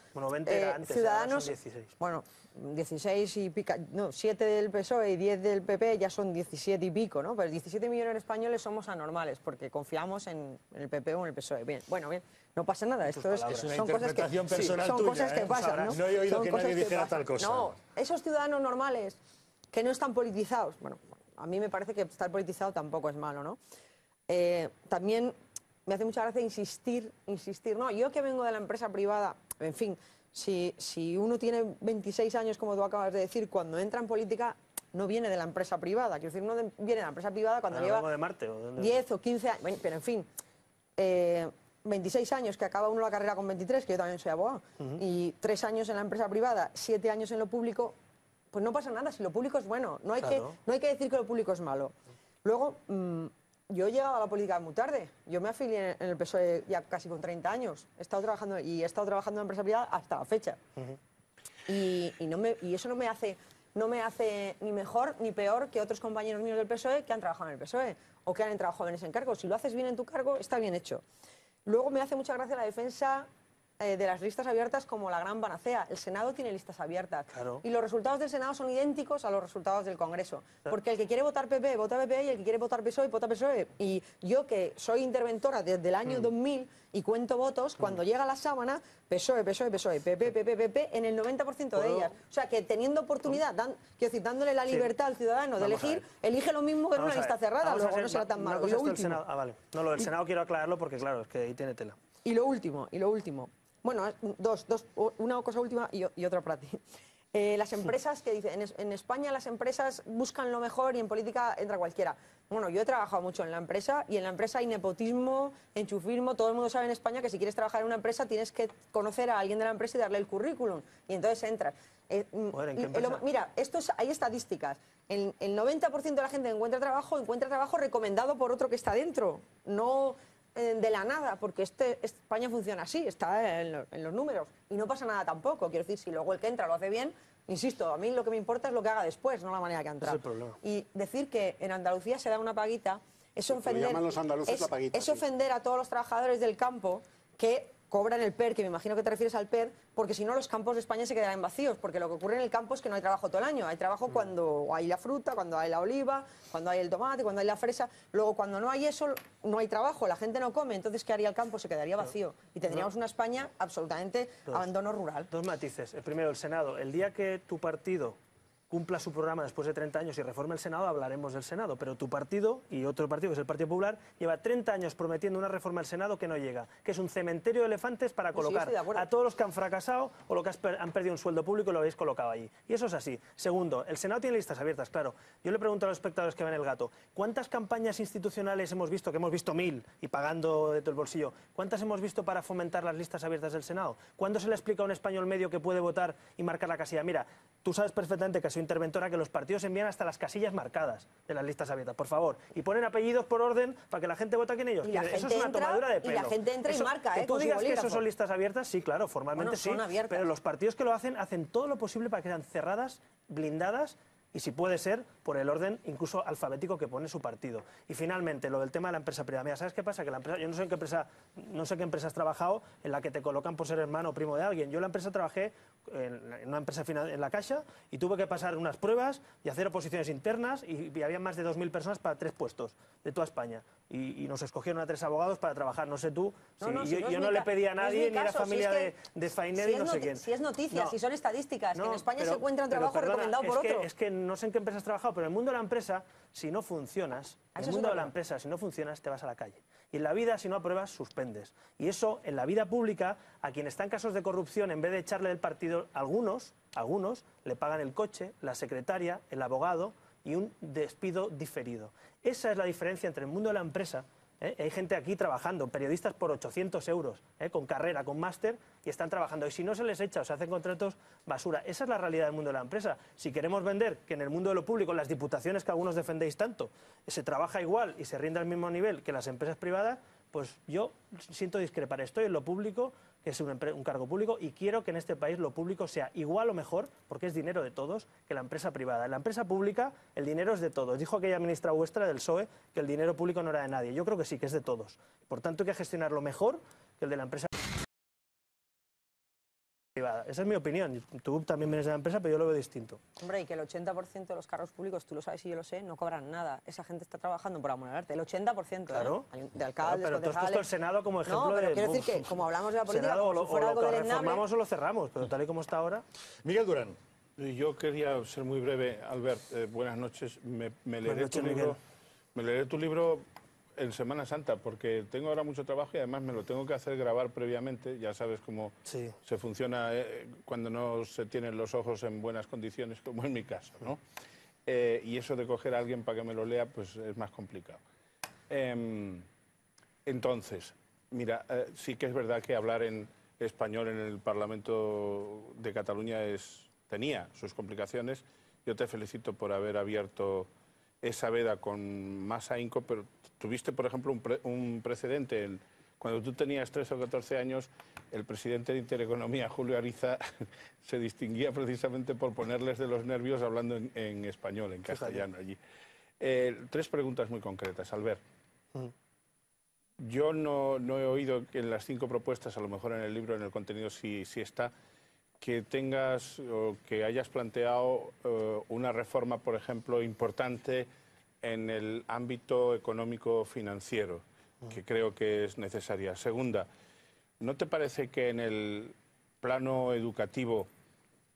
eh, ciudadanos, bueno, 16 y pica, no, 7 del PSOE y 10 del PP ya son 17 y pico, ¿no? Pero 17 millones de españoles somos anormales porque confiamos en, el PP o en el PsoE. Bien, bueno, bien, no pasa nada, esto es, son cosas que son cosas que ¿eh? pasan, ¿no? No he oído que nadie dijera tal cosa. No, esos ciudadanos normales que no están politizados, bueno, a mí me parece que estar politizado tampoco es malo, ¿no? Eh, también me hace mucha gracia insistir, insistir. No, yo que vengo de la empresa privada, en fin, si, uno tiene 26 años, como tú acabas de decir, cuando entra en política no viene de la empresa privada. Quiero decir, no viene de la empresa privada cuando lleva de Marte, ¿o 10 o 15 años. pero en fin, 26 eh, años, que acaba uno la carrera con 23, que yo también soy abogado, y tres años en la empresa privada, siete años en lo público, pues no pasa nada si lo público es bueno. No hay, que, no hay que decir que lo público es malo. Luego, mm, yo he llegado a la política muy tarde. Yo me afilié en el PSOE ya casi con 30 años. He estado trabajando y he estado trabajando en empresa hasta la fecha. y, no me, y eso no me hace no me hace ni mejor ni peor que otros compañeros míos del PSOE que han trabajado en el PSOE o que han entrado jóvenes en cargo. Si lo haces bien en tu cargo, está bien hecho. Luego me hace mucha gracia la defensa eh, de las listas abiertas como la gran panacea. El Senado tiene listas abiertas. Y los resultados del Senado son idénticos a los resultados del Congreso. Porque el que quiere votar PP, vota PP, y el que quiere votar PSOE, vota PSOE. Y yo, que soy interventora desde el año 2000 mm. y cuento votos, mm. cuando llega la sábana, PSOE, PSOE, PSOE, PP, PP, PP, en el 90% de ellas. O sea, que teniendo oportunidad, dándole la libertad al ciudadano de elegir, elige lo mismo que en una lista cerrada, Vamos luego no será tan malo. lo último. Senado. Ah, vale. No, lo del Senado quiero aclararlo porque, claro, es que ahí tiene tela. Y lo último, y lo último. Bueno, eh, dos, dos, una cosa última y, otra para ti. Eh, las empresas que dicen, en, España las empresas buscan lo mejor y en política entra cualquiera. Bueno, yo he trabajado mucho en la empresa y en la empresa hay nepotismo, enchufismo, todo el mundo sabe en España que si quieres trabajar en una empresa tienes que conocer a alguien de la empresa y darle el currículum y entonces entras. Eh, mm, mira, esto hay estadísticas. El, 90% de la gente que encuentra trabajo encuentra trabajo recomendado por otro que está dentro. No eh, de la nada, porque este, España funciona así, está en, los números. Y no pasa nada tampoco. Quiero decir, si luego el que entra lo hace bien, insisto, a mí lo que me importa es lo que haga después, no la manera que ha Y decir que en Andalucía se da una paguita es ofender, ofender a todos los trabajadores del campo que cobran el PER, que me imagino que te refieres al PER, porque si no los campos de España se quedarían vacíos, porque lo que ocurre en el campo es que no hay trabajo todo el año, hay trabajo mm. cuando hay la fruta, cuando hay la oliva, cuando hay el tomate, cuando hay la fresa, luego cuando no hay eso no hay trabajo, la gente no come, entonces ¿qué haría el campo? Se quedaría vacío y tendríamos una España absolutamente abandono rural. Dos matices, el primero, el Senado, el día que tu partido cumpla su programa después de 30 años y reforme el Senado, hablaremos del Senado. Pero tu partido y otro partido, que es el Partido Popular, lleva 30 años prometiendo una reforma al Senado que no llega, que es un cementerio de elefantes para colocar a todos los que han fracasado o los que han perdido un sueldo público y lo habéis colocado allí. Y eso es así. Segundo, el Senado tiene listas abiertas, claro. Yo le pregunto a los espectadores que ven el gato, ¿cuántas campañas institucionales hemos visto, que hemos visto mil y pagando de todo el bolsillo, cuántas hemos visto para fomentar las listas abiertas del Senado? ¿Cuándo se le explica a un español medio que puede votar y marcar la casilla? Mira, tú sabes perfectamente que interventora que los partidos envían hasta las casillas marcadas de las listas abiertas, por favor. Y ponen apellidos por orden para que la gente vote a en ellos y Eso es una tomadura de pelo. Y la gente entra y marca, ¿eh? tú digas que eso son listas abiertas, sí, claro, formalmente sí. Pero los partidos que lo hacen, hacen todo lo posible para que sean cerradas, blindadas y si puede ser, por el orden incluso alfabético que pone su partido. Y finalmente, lo del tema de la empresa privada. Mira, ¿sabes qué pasa? Que la empresa, yo no sé en qué empresa, no sé qué empresa has trabajado en la que te colocan por ser hermano o primo de alguien. Yo la empresa trabajé en una empresa en la Caixa y tuve que pasar unas pruebas y hacer oposiciones internas y, había más de 2.000 personas para tres puestos de toda España y, nos escogieron a tres abogados para trabajar. No sé tú, yo, no, le pedí a nadie, ni a la familia de, de no sé quién. Si es noticia, si son estadísticas, que en España se encuentra un trabajo recomendado por es otro. es que no sé en qué empresa has trabajado, pero en el mundo de la empresa, si no funcionas, ah, el mundo de la empresa, si no funcionas, te vas a la calle. Y en la vida, si no apruebas, suspendes. Y eso, en la vida pública, a quien está en casos de corrupción, en vez de echarle del partido, algunos, algunos, le pagan el coche, la secretaria, el abogado y un despido diferido. Esa es la diferencia entre el mundo de la empresa. ¿eh? Hay gente aquí trabajando, periodistas por 800 euros, ¿eh? con carrera, con máster, y están trabajando. Y si no se les echa o se hacen contratos, basura. Esa es la realidad del mundo de la empresa. Si queremos vender que en el mundo de lo público, las diputaciones que algunos defendéis tanto, se trabaja igual y se rinde al mismo nivel que las empresas privadas, pues yo siento discrepar. Estoy en lo público es un, cargo público y quiero que en este país lo público sea igual o mejor, porque es dinero de todos, que la empresa privada. En la empresa pública el dinero es de todos. Dijo aquella ministra vuestra del SOE que el dinero público no era de nadie. Yo creo que sí, que es de todos. Por tanto, hay que gestionarlo mejor que el de la empresa esa es mi opinión. Tú también vienes de la empresa, pero yo lo veo distinto. Hombre, y que el 80% de los carros públicos, tú lo sabes y yo lo sé, no cobran nada. Esa gente está trabajando por amor arte. El 80%. ¿eh? Claro. De alcaldes, claro, Pero el Senado como ejemplo no, quiero decir que, como hablamos de la política, o lo, o lo reformamos o lo cerramos, pero tal y como está ahora... Miguel Durán. Eh, yo quería ser muy breve, Albert. Eh, buenas noches. Me, leeré Me leeré tu libro en Semana Santa, porque tengo ahora mucho trabajo y además me lo tengo que hacer grabar previamente. Ya sabes cómo se funciona eh, cuando no se tienen los ojos en buenas condiciones, como en mi caso, ¿no? Eh, y eso de coger a alguien para que me lo lea, pues es más complicado. Em, entonces, mira, eh, sí que es verdad que hablar en español en el Parlamento de Cataluña es, tenía sus complicaciones. Yo te felicito por haber abierto esa veda con más ahínco, pero tuviste, por ejemplo, un, precedente. cuando tú tenías 13 o 14 años, el presidente de Intereconomía, Julio Ariza, se distinguía precisamente por ponerles de los nervios hablando en, español, en castellano allí. Eh, tres preguntas muy concretas, Albert. Mm. Yo no, he oído en las cinco propuestas, a lo mejor en el libro, en el contenido si sí está, que tengas o que hayas planteado eh, una reforma, por ejemplo, importante en el ámbito económico financiero, que creo que es necesaria. Segunda, ¿no te parece que en el plano educativo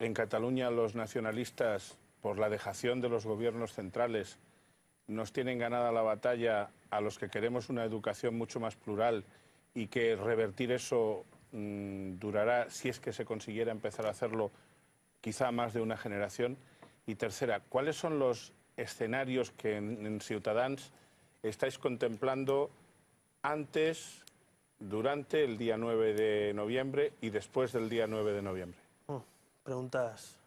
en Cataluña los nacionalistas, por la dejación de los gobiernos centrales, nos tienen ganada la batalla a los que queremos una educación mucho más plural y que revertir eso Mm, durará, si es que se consiguiera empezar a hacerlo, quizá más de una generación. Y tercera, ¿cuáles son los escenarios que en, en estáis contemplando antes, durante el día 9 de noviembre y después del día 9 de noviembre? Oh, preguntas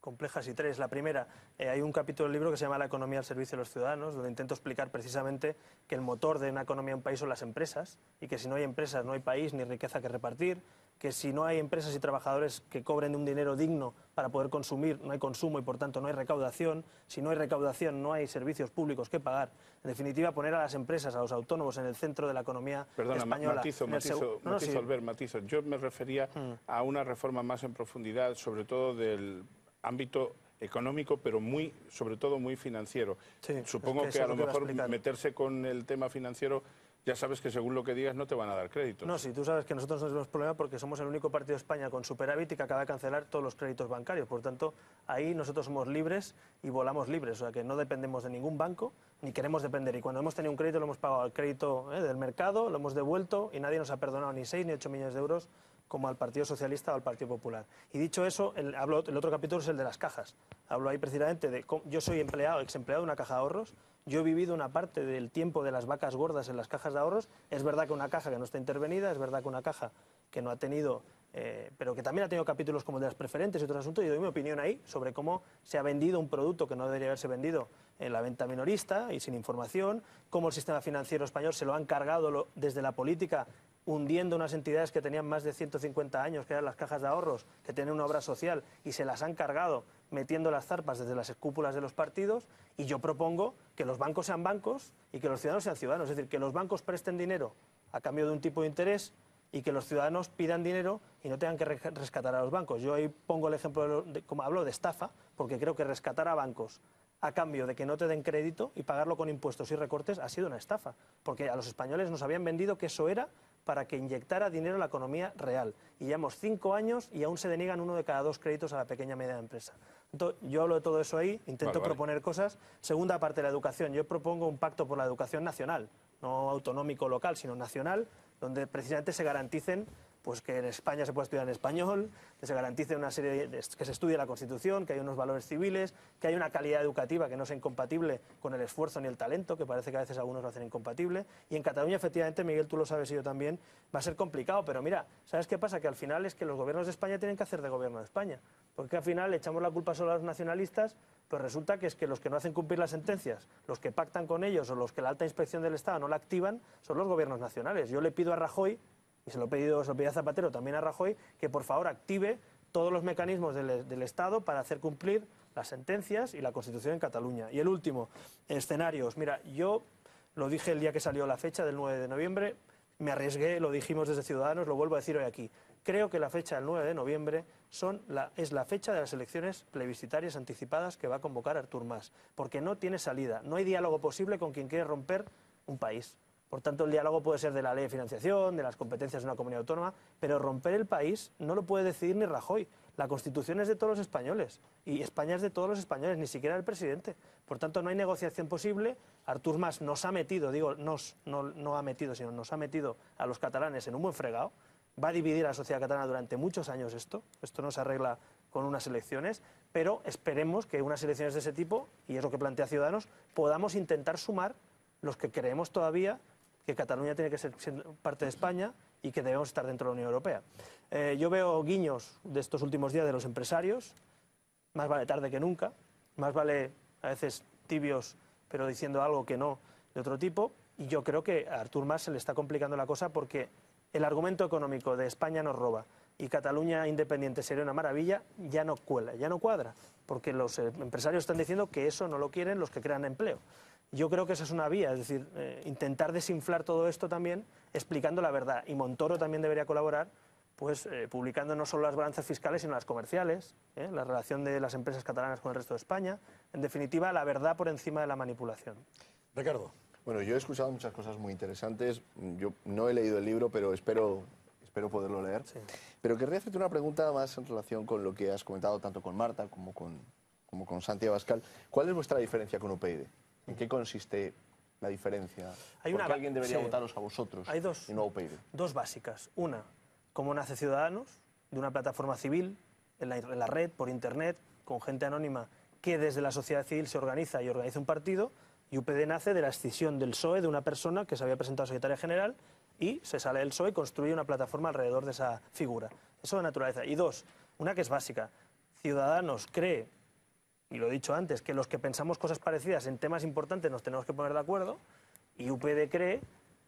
complejas y tres. La primera, eh, hay un capítulo del libro que se llama La economía al servicio de los ciudadanos, donde intento explicar precisamente que el motor de una economía en un país son las empresas y que si no hay empresas no hay país ni riqueza que repartir, que si no hay empresas y trabajadores que cobren un dinero digno para poder consumir, no hay consumo y por tanto no hay recaudación, si no hay recaudación no hay servicios públicos que pagar. En definitiva, poner a las empresas, a los autónomos en el centro de la economía española. Matizo, matizo, matizo matizo. Yo me refería mm. a una reforma más en profundidad, sobre todo del ámbito económico, pero muy, sobre todo muy financiero. Supongo que, a lo mejor meterse con el tema financiero ya sabes que según lo que digas no te van a dar crédito. No, sí, tú sabes que nosotros no tenemos problema porque somos el único partido de España con superávit y que acaba de cancelar todos los créditos bancarios. Por tanto, ahí nosotros somos libres y volamos libres, o sea que no dependemos de ningún banco ni queremos depender. Y cuando hemos tenido un crédito lo hemos pagado al crédito eh, del mercado, lo hemos devuelto y nadie nos ha perdonado ni 6 ni 8 millones de euros como al Partido Socialista o al Partido Popular. Y dicho eso, el, otro capítulo es el de las cajas. Hablo ahí precisamente de, yo soy empleado, ex de una caja de ahorros, yo he vivido una parte del tiempo de las vacas gordas en las cajas de ahorros, es verdad que una caja que no está intervenida, es verdad que una caja que no ha tenido, eh, pero que también ha tenido capítulos como el de las preferentes y otros asuntos, y doy mi opinión ahí sobre cómo se ha vendido un producto que no debería haberse vendido en la venta minorista y sin información, cómo el sistema financiero español se lo han encargado desde la política hundiendo unas entidades que tenían más de 150 años, que eran las cajas de ahorros, que tienen una obra social, y se las han cargado metiendo las zarpas desde las cúpulas de los partidos, y yo propongo que los bancos sean bancos y que los ciudadanos sean ciudadanos, es decir, que los bancos presten dinero a cambio de un tipo de interés y que los ciudadanos pidan dinero y no tengan que rescatar a los bancos. Yo ahí pongo el ejemplo, de, como hablo, de estafa, porque creo que rescatar a bancos a cambio de que no te den crédito y pagarlo con impuestos y recortes ha sido una estafa, porque a los españoles nos habían vendido que eso era para que inyectara dinero a la economía real. Y llevamos cinco años y aún se deniegan uno de cada dos créditos a la pequeña y media empresa. yo hablo de todo eso ahí, intento proponer cosas. Segunda parte la educación, yo propongo un pacto por la educación nacional, no autonómico local, sino nacional, donde precisamente se garanticen pues que en España se pueda estudiar en español, que se garantice una serie que se estudie la Constitución, que hay unos valores civiles, que hay una calidad educativa que no sea incompatible con el esfuerzo ni el talento, que parece que a veces algunos lo hacen incompatible. Y en Cataluña, efectivamente, Miguel, tú lo sabes y yo también, va a ser complicado, pero mira, ¿sabes qué pasa? Que al final es que los gobiernos de España tienen que hacer de gobierno de España, porque al final echamos la culpa solo a los nacionalistas, pues resulta que es que los que no hacen cumplir las sentencias, los que pactan con ellos o los que la alta inspección del Estado no la activan, son los gobiernos nacionales. Yo le pido a Rajoy se lo, he pedido, Zapatero, también a Rajoy, que por favor active todos los mecanismos del, Estado para hacer cumplir las sentencias y la Constitución en Cataluña. Y el último, escenarios. Mira, yo lo dije el día que salió la fecha del 9 de noviembre, me arriesgué, lo dijimos desde Ciudadanos, lo vuelvo a decir hoy aquí. Creo que la fecha del 9 de noviembre la, es la fecha de las elecciones plebiscitarias anticipadas que va a convocar Artur Mas, porque no tiene salida, no hay diálogo posible con quien quiere romper un país. Por tanto, el diálogo puede ser de la ley de financiación, de las competencias de una comunidad autónoma, pero romper el país no lo puede decidir ni Rajoy. La Constitución es de todos los españoles y España es de todos los españoles, ni siquiera el presidente. Por tanto, no hay negociación posible. Artur Mas nos ha metido, digo, no, no ha metido, sino nos ha metido a los catalanes en un buen fregado. Va a dividir a la sociedad catalana durante muchos años esto. Esto no se arregla con unas elecciones, pero esperemos que unas elecciones de ese tipo, y es lo que plantea Ciudadanos, podamos intentar sumar los que creemos todavía que Cataluña tiene que ser parte de España y que debemos estar dentro de la Unión Europea. Eh, yo veo guiños de estos últimos días de los empresarios, más vale tarde que nunca, más vale a veces tibios pero diciendo algo que no de otro tipo, y yo creo que a Artur Mas se le está complicando la cosa porque el argumento económico de España nos roba y Cataluña independiente sería una maravilla, ya no cuela, ya no cuadra, porque los eh, empresarios están diciendo que eso no lo quieren los que crean empleo. Yo creo que esa es una vía, es decir, eh, intentar desinflar todo esto también explicando la verdad. Y Montoro también debería colaborar, pues eh, publicando no solo las balanzas fiscales, sino las comerciales, ¿eh? la relación de las empresas catalanas con el resto de España. En definitiva, la verdad por encima de la manipulación. Ricardo. Bueno, yo he escuchado muchas cosas muy interesantes. Yo no he leído el libro, pero espero espero poderlo leer. Pero querría hacerte una pregunta más en relación con lo que has comentado tanto con Marta como con, como con Santiago bascal ¿Cuál es vuestra diferencia con UPyD? ¿En qué consiste la diferencia? Hay ¿Por alguien debería votaros a vosotros Hay dos, no Dos básicas. Una, cómo nace Ciudadanos, de una plataforma civil, en la, en la red, por internet, con gente anónima que desde la sociedad civil se organiza y organiza un partido, y UPD nace de la escisión del PSOE de una persona que se había presentado a secretaria general y se sale del PSOE y construye una plataforma alrededor de esa figura. Eso de naturaleza. Y dos, una que es básica. Ciudadanos cree y lo he dicho antes, que los que pensamos cosas parecidas en temas importantes nos tenemos que poner de acuerdo y UPD cree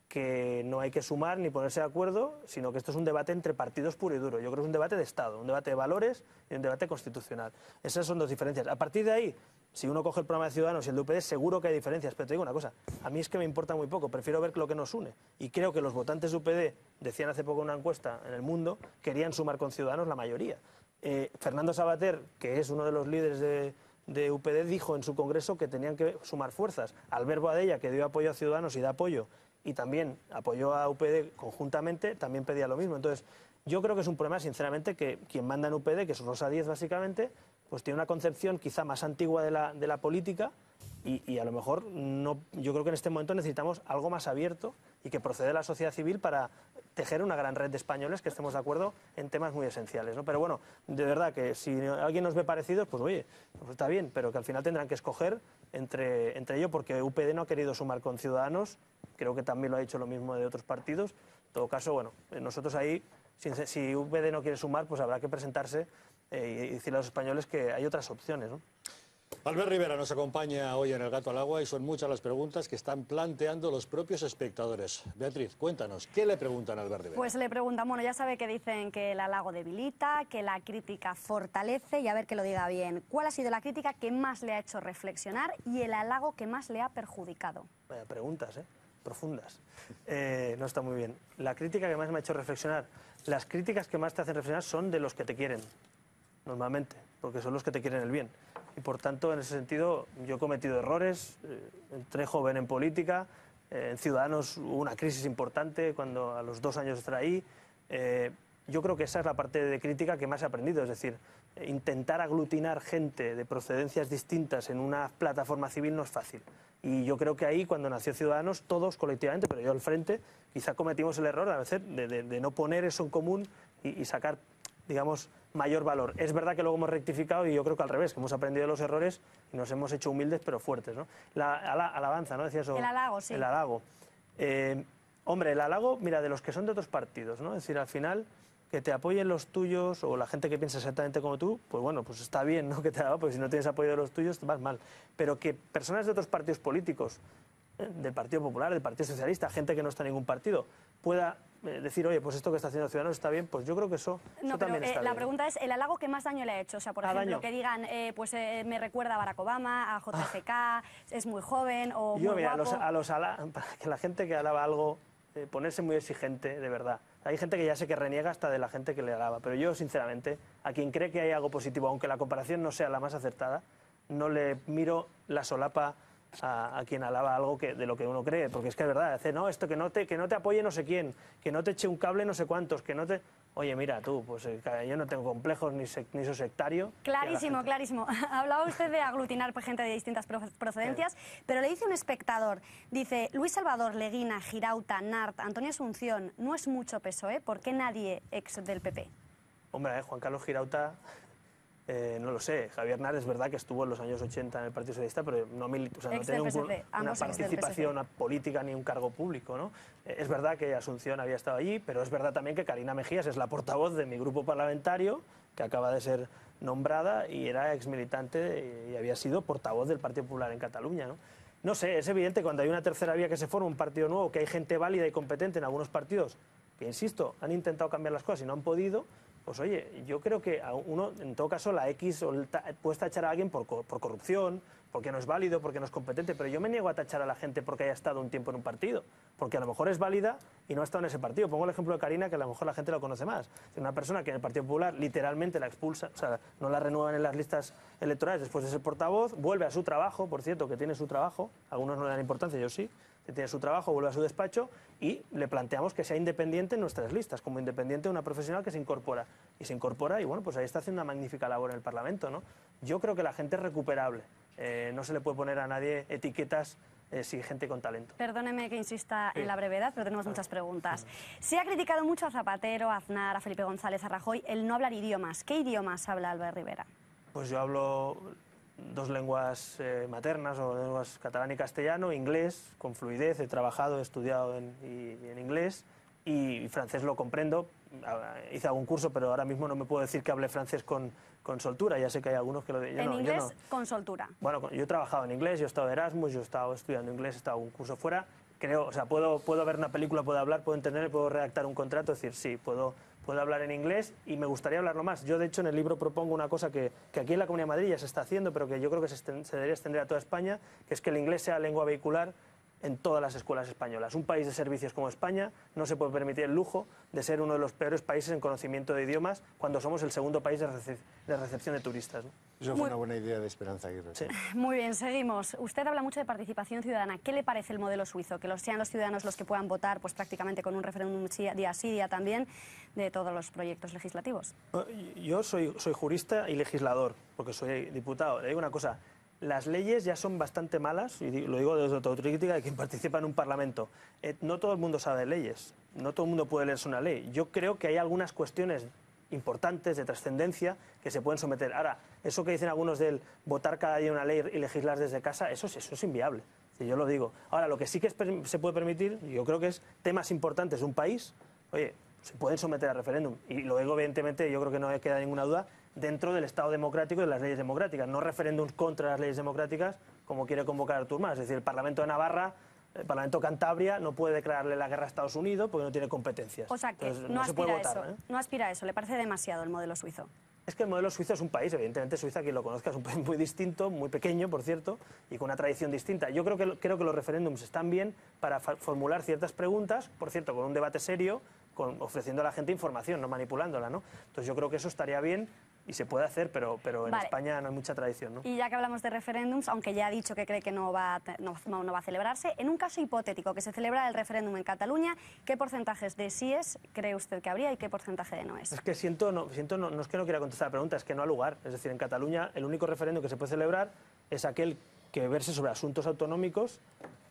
que no hay que sumar ni ponerse de acuerdo, sino que esto es un debate entre partidos puro y duro. Yo creo que es un debate de Estado, un debate de valores y un debate constitucional. Esas son dos diferencias. A partir de ahí, si uno coge el programa de Ciudadanos y el de UPD, seguro que hay diferencias. Pero te digo una cosa, a mí es que me importa muy poco, prefiero ver lo que nos une. Y creo que los votantes de UPD, decían hace poco en una encuesta en el mundo, querían sumar con Ciudadanos la mayoría. Eh, Fernando Sabater, que es uno de los líderes de, de UPD dijo en su congreso que tenían que sumar fuerzas. Alberto Adella, que dio apoyo a Ciudadanos y da apoyo, y también apoyó a UPD conjuntamente, también pedía lo mismo. Entonces, yo creo que es un problema, sinceramente, que quien manda en UPD, que es Rosa Díez básicamente, pues tiene una concepción quizá más antigua de la, de la política y, a lo mejor no, yo creo que en este momento necesitamos algo más abierto y que proceda la sociedad civil para tejer una gran red de españoles que estemos de acuerdo en temas muy esenciales. ¿no? Pero bueno, de verdad que si alguien nos ve parecidos, pues oye, pues está bien, pero que al final tendrán que escoger entre, entre ello porque UPD no ha querido sumar con Ciudadanos, creo que también lo ha hecho lo mismo de otros partidos. En todo caso, bueno, nosotros ahí, si, UPD no quiere sumar, pues habrá que presentarse eh, y decirle a los españoles que hay otras opciones. ¿no? Albert Rivera nos acompaña hoy en El Gato al Agua y son muchas las preguntas que están planteando los propios espectadores. Beatriz, cuéntanos, ¿qué le preguntan a Albert Rivera? Pues le preguntan, bueno, ya sabe que dicen que el halago debilita, que la crítica fortalece y a ver que lo diga bien. ¿Cuál ha sido la crítica que más le ha hecho reflexionar y el halago que más le ha perjudicado? preguntas, ¿eh? Profundas. Eh, no está muy bien. La crítica que más me ha hecho reflexionar, las críticas que más te hacen reflexionar son de los que te quieren, normalmente, porque son los que te quieren el bien y por tanto en ese sentido yo he cometido errores, eh, entré joven en política, eh, en Ciudadanos hubo una crisis importante cuando a los dos años estar ahí. Eh, yo creo que esa es la parte de crítica que más he aprendido, es decir, intentar aglutinar gente de procedencias distintas en una plataforma civil no es fácil. Y yo creo que ahí, cuando nació Ciudadanos, todos colectivamente, pero yo al frente, quizá cometimos el error a veces de, no poner eso en común y, y sacar digamos, mayor valor. Es verdad que luego hemos rectificado y yo creo que al revés, que hemos aprendido de los errores y nos hemos hecho humildes pero fuertes. ¿no? La, alabanza, ¿no? Decías, el halago, sí. El halago. Eh, hombre, el halago, mira, de los que son de otros partidos, ¿no? Es decir, al final que te apoyen los tuyos o la gente que piensa exactamente como tú, pues bueno, pues está bien, ¿no? Que te haga, porque si no tienes apoyo de los tuyos, vas mal. Pero que personas de otros partidos políticos, eh, del Partido Popular, del Partido Socialista, gente que no está en ningún partido, pueda eh, decir, oye, pues esto que está haciendo Ciudadanos está bien, pues yo creo que eso, no, también eh, La pregunta es, ¿el halago que más daño le ha hecho? O sea, por ah, ejemplo, que digan, eh, pues me recuerda a Barack Obama, a ah. JFK, es muy joven o yo, mira, A los, a que la gente que alaba algo, ponerse muy exigente, de verdad. Hay gente que ya sé que reniega hasta de la gente que le alaba, pero yo, sinceramente, a quien cree que hay algo positivo, aunque la comparación no sea la más acertada, no le miro la solapa a, quien alaba algo que, de lo que uno cree, porque es que es verdad, hace, no, esto que no, te, que no te apoye no sé quién, que no te eche un cable no sé cuántos, que no te... Oye, mira, tú, pues eh, yo no tengo complejos ni, ni soy sectario. Clarísimo, clarísimo. Hablaba usted de aglutinar pues, gente de distintas procedencias, pero le dice un espectador, dice, Luis Salvador, Leguina, Girauta, Nart, Antonio Asunción, no es mucho peso, ¿eh? ¿por qué nadie ex del PP? Hombre, eh, Juan Carlos Girauta eh, no lo sé, Javier Nar es verdad que estuvo en los años 80 en el Partido Socialista, pero no, militó, o sea, no tenía una participación política ni un cargo público. Eh, es verdad que Asunción había estado allí, pero es verdad también que Karina Mejías es la portavoz de mi grupo parlamentario, que acaba de ser nombrada y era ex militante y había sido portavoz del Partido Popular en Cataluña. ¿no? no sé, es evidente cuando hay una tercera vía que se forma, un partido nuevo, que hay gente válida y competente en algunos partidos, que insisto, han intentado cambiar las cosas y no han podido pues oye, yo creo que uno, en todo caso, la X puede tachar a alguien por, por corrupción, porque no es válido, porque no es competente, pero yo me niego a tachar a la gente porque haya estado un tiempo en un partido, porque a lo mejor es válida y no ha estado en ese partido. Pongo el ejemplo de Karina, que a lo mejor la gente lo conoce más. Una persona que en el Partido Popular literalmente la expulsa, o sea, no la renuevan en las listas electorales después de ser portavoz, vuelve a su trabajo, por cierto, que tiene su trabajo, algunos no le dan importancia, yo sí, tiene su trabajo, vuelve a su despacho y le planteamos que sea independiente en nuestras listas, como independiente una profesional que se incorpora. Y se incorpora y bueno, pues ahí está haciendo una magnífica labor en el Parlamento, ¿no? Yo creo que la gente es recuperable. Eh, no se le puede poner a nadie etiquetas eh, si gente con talento. Perdóneme que insista en la brevedad, pero tenemos muchas preguntas. Se ha criticado mucho a Zapatero, a Aznar, a Felipe González, a Rajoy, el no hablar idiomas. ¿Qué idiomas habla Álvaro Rivera? Pues yo hablo dos lenguas eh, maternas, o lenguas catalán y castellano, inglés, con fluidez, he trabajado, he estudiado en, inglés, y francés lo comprendo, ah, hice algún curso, pero ahora mismo no me puedo decir que hable francés con, con soltura. Ya sé que hay algunos que lo dicen. En inglés con soltura. Bueno, yo he trabajado en inglés, yo he estado de Erasmus, yo he estado estudiando inglés, he estado un curso fuera creo, o sea, puedo, puedo ver una película, puedo hablar, puedo entender, puedo redactar un contrato, decir, sí, puedo, puedo hablar en inglés y me gustaría hablarlo más. Yo, de hecho, en el libro propongo una cosa que, aquí en la Comunidad de Madrid ya se está haciendo, pero que yo creo que se, se debería extender a toda España, que es que el inglés sea lengua vehicular en todas las escuelas españolas. Un país de servicios como España no se puede permitir el lujo de ser uno de los peores países en conocimiento de idiomas cuando somos el segundo país de, recepción de turistas. Eso fue una buena idea de Esperanza Aguirre. Muy bien, seguimos. Usted habla mucho de participación ciudadana. ¿Qué le parece el modelo suizo? Que los, sean los ciudadanos los que puedan votar pues prácticamente con un referéndum día sí, día también, de todos los proyectos legislativos. Yo soy, soy jurista y legislador, porque soy diputado. Le digo una cosa, las leyes ya son bastante malas, y lo digo desde autocrítica de quien participa en un parlamento. Eh, no todo el mundo sabe de leyes, no todo el mundo puede leerse una ley. Yo creo que hay algunas cuestiones importantes de trascendencia que se pueden someter. Ahora, eso que dicen algunos del votar cada día una ley y legislar desde casa, eso, eso es inviable. yo lo digo. Ahora, lo que sí que se puede permitir, yo creo que es temas importantes de un país, oye, se pueden someter a referéndum. Y lo digo evidentemente, yo creo que no queda ninguna duda dentro del Estado democrático y de las leyes democráticas, no referéndums contra las leyes democráticas como quiere convocar Artur Mas. Es decir, el Parlamento de Navarra el Parlamento Cantabria no puede declararle la guerra a Estados Unidos porque no tiene competencias. O sea que no, aspira a eso. ¿eh? No aspira a eso. Le parece demasiado el modelo suizo. Es que el modelo suizo es un país, evidentemente Suiza, quien lo conozca, es un país muy distinto, muy pequeño, por cierto, y con una tradición distinta. Yo creo que, creo que los referéndums están bien para formular ciertas preguntas, por cierto, con un debate serio, con, ofreciendo a la gente información, no manipulándola, ¿no? Entonces yo creo que eso estaría bien y se puede hacer, pero, pero en España no hay mucha tradición, Y ya que hablamos de referéndums, aunque ya ha dicho que cree que no va, a, no, va a celebrarse, en un caso hipotético que se celebra el referéndum en Cataluña, ¿qué porcentajes de sí es, cree usted que habría y qué porcentaje de no Es que siento, no, siento no, no es que no quiera contestar la pregunta, es que no ha lugar. Es decir, en Cataluña el único referéndum que se puede celebrar es aquel que verse sobre asuntos autonómicos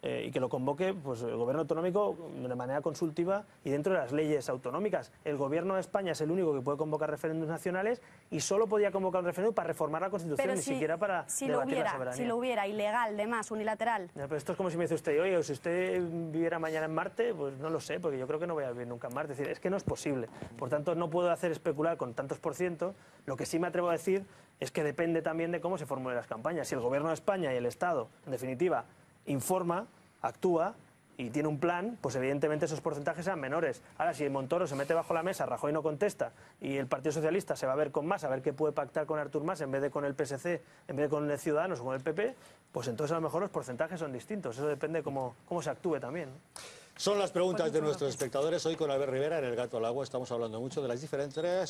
eh, y que lo convoque pues, el gobierno autonómico de manera consultiva y dentro de las leyes autonómicas. El gobierno de España es el único que puede convocar referéndums nacionales y solo podía convocar un referéndum para reformar la Constitución, ni siquiera para si lo hubiera, Si lo hubiera, ilegal, de unilateral. esto es como si me dice usted, oye, si usted viviera mañana en Marte, pues no lo sé, porque yo creo que no voy a vivir nunca en Marte. Es decir, es que no es posible. Por tanto, no puedo hacer especular con tantos por ciento. Lo que sí me atrevo a decir es que depende también de cómo se formulen las campañas. Si el Gobierno de España y el Estado, en definitiva, informa, actúa y tiene un plan, pues evidentemente esos porcentajes sean menores. Ahora, si Montoro se mete bajo la mesa, Rajoy no contesta y el Partido Socialista se va a ver con más, a ver qué puede pactar con Artur Mas en vez de con el PSC, en vez de con el Ciudadanos o con el PP, pues entonces a lo mejor los porcentajes son distintos. Eso depende de cómo, cómo se actúe también. Son las preguntas de nuestros espectadores. Hoy con Albert Rivera en El Gato al Agua estamos hablando mucho de las diferencias.